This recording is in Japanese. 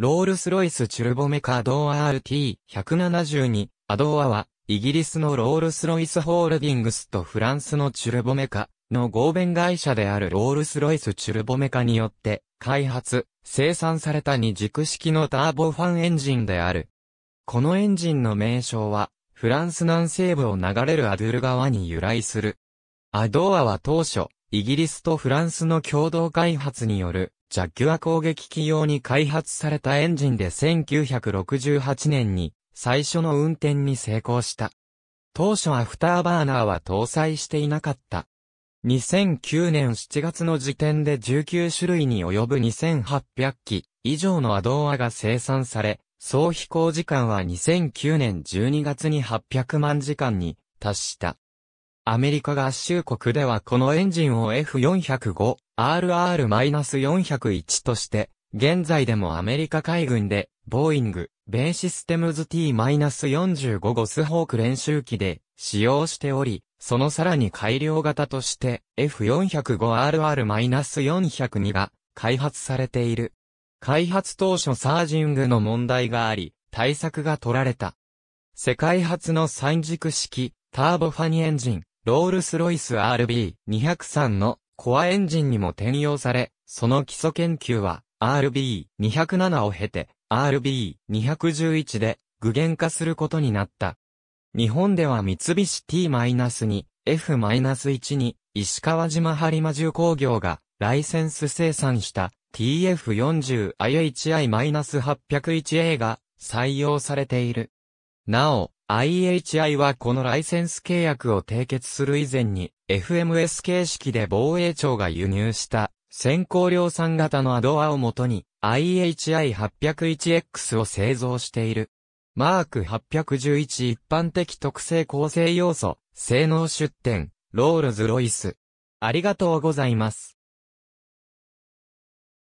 ロールスロイスチュルボメカドー RT172 アドアは、イギリスのロールスロイスホールディングスとフランスのチュルボメカの合弁会社であるロールスロイスチュルボメカによって開発、生産された二軸式のターボファンエンジンである。このエンジンの名称は、フランス南西部を流れるアドゥル川に由来する。アドアは当初、イギリスとフランスの共同開発による、ジャキュア攻撃機用に開発されたエンジンで1968年に、最初の運転に成功した。当初アフターバーナーは搭載していなかった。2009年7月の時点で19種類に及ぶ2800機以上のアドーアが生産され、総飛行時間は2009年12月に800万時間に達した。アメリカ合衆国ではこのエンジンを F405、RR-401 として、現在でもアメリカ海軍で、ボーイング、ベイシステムズ T-45 ゴスホーク練習機で使用しており、そのさらに改良型として F405RR-402 が開発されている。開発当初サージングの問題があり、対策が取られた。世界初の三軸式、ターボファニエンジン、ロールスロイス RB203 のコアエンジンにも転用され、その基礎研究は RB207 を経て RB211 で具現化することになった。日本では三菱 T-2、F-1 に石川島播磨重工業がライセンス生産した TF40IHI-801A が採用されている。なお、IHI はこのライセンス契約を締結する以前に FMS 形式で防衛庁が輸入した先行量産型のアドアをもとに IHI801X を製造している。マーク811一般的特性構成要素、性能出展、ロールズ・ロイス。ありがとうございます。